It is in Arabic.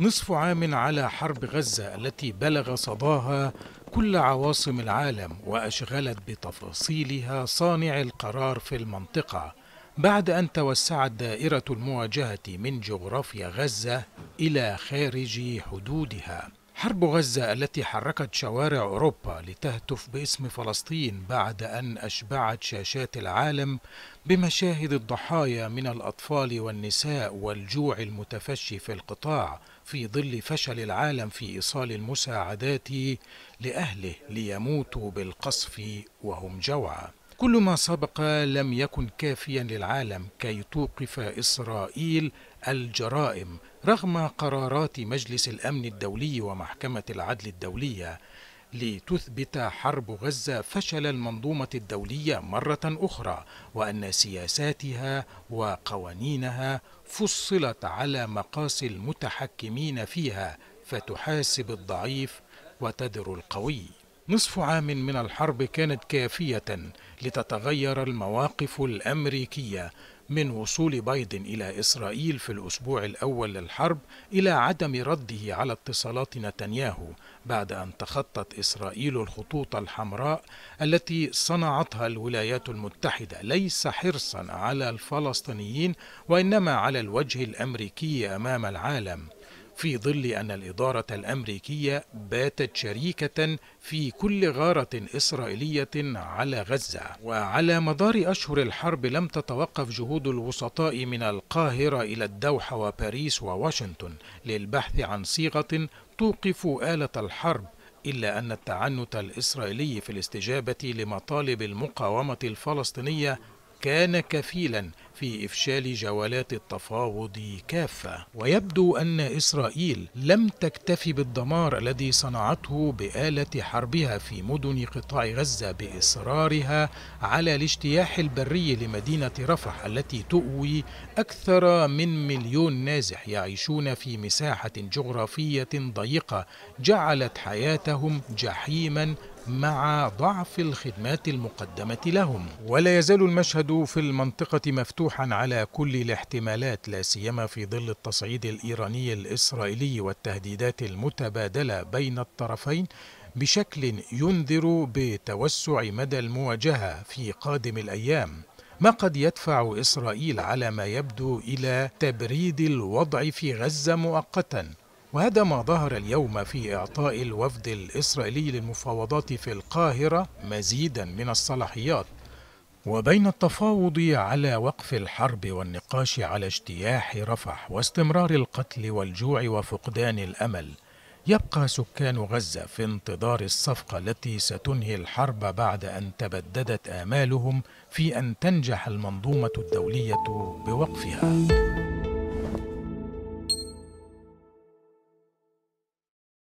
نصف عام على حرب غزة التي بلغ صداها كل عواصم العالم وأشغلت بتفاصيلها صانع القرار في المنطقة بعد أن توسعت دائرة المواجهة من جغرافيا غزة إلى خارج حدودها حرب غزة التي حركت شوارع أوروبا لتهتف باسم فلسطين بعد أن أشبعت شاشات العالم بمشاهد الضحايا من الأطفال والنساء والجوع المتفشي في القطاع في ظل فشل العالم في إيصال المساعدات لأهله ليموتوا بالقصف وهم جوعى كل ما سبق لم يكن كافيا للعالم كي توقف اسرائيل الجرائم رغم قرارات مجلس الامن الدولي ومحكمه العدل الدوليه لتثبت حرب غزه فشل المنظومه الدوليه مره اخرى وان سياساتها وقوانينها فصلت على مقاس المتحكمين فيها فتحاسب الضعيف وتدر القوي نصف عام من الحرب كانت كافية لتتغير المواقف الأمريكية من وصول بايدن إلى إسرائيل في الأسبوع الأول للحرب إلى عدم رده على اتصالات نتنياهو بعد أن تخطت إسرائيل الخطوط الحمراء التي صنعتها الولايات المتحدة ليس حرصا على الفلسطينيين وإنما على الوجه الأمريكي أمام العالم في ظل أن الإدارة الأمريكية باتت شريكة في كل غارة إسرائيلية على غزة وعلى مدار أشهر الحرب لم تتوقف جهود الوسطاء من القاهرة إلى الدوحة وباريس وواشنطن للبحث عن صيغة توقف آلة الحرب إلا أن التعنت الإسرائيلي في الاستجابة لمطالب المقاومة الفلسطينية كان كفيلا في إفشال جولات التفاوض كافة ويبدو أن إسرائيل لم تكتف بالدمار الذي صنعته بآلة حربها في مدن قطاع غزة بإصرارها على الاجتياح البري لمدينة رفح التي تؤوي أكثر من مليون نازح يعيشون في مساحة جغرافية ضيقة جعلت حياتهم جحيما مع ضعف الخدمات المقدمة لهم ولا يزال المشهد في المنطقة مفتوحا على كل الاحتمالات لا سيما في ظل التصعيد الإيراني الإسرائيلي والتهديدات المتبادلة بين الطرفين بشكل ينذر بتوسع مدى المواجهة في قادم الأيام ما قد يدفع إسرائيل على ما يبدو إلى تبريد الوضع في غزة مؤقتا وهذا ما ظهر اليوم في إعطاء الوفد الإسرائيلي للمفاوضات في القاهرة مزيدا من الصلاحيات وبين التفاوض على وقف الحرب والنقاش على اجتياح رفح واستمرار القتل والجوع وفقدان الامل يبقى سكان غزه في انتظار الصفقه التي ستنهي الحرب بعد ان تبددت امالهم في ان تنجح المنظومه الدوليه بوقفها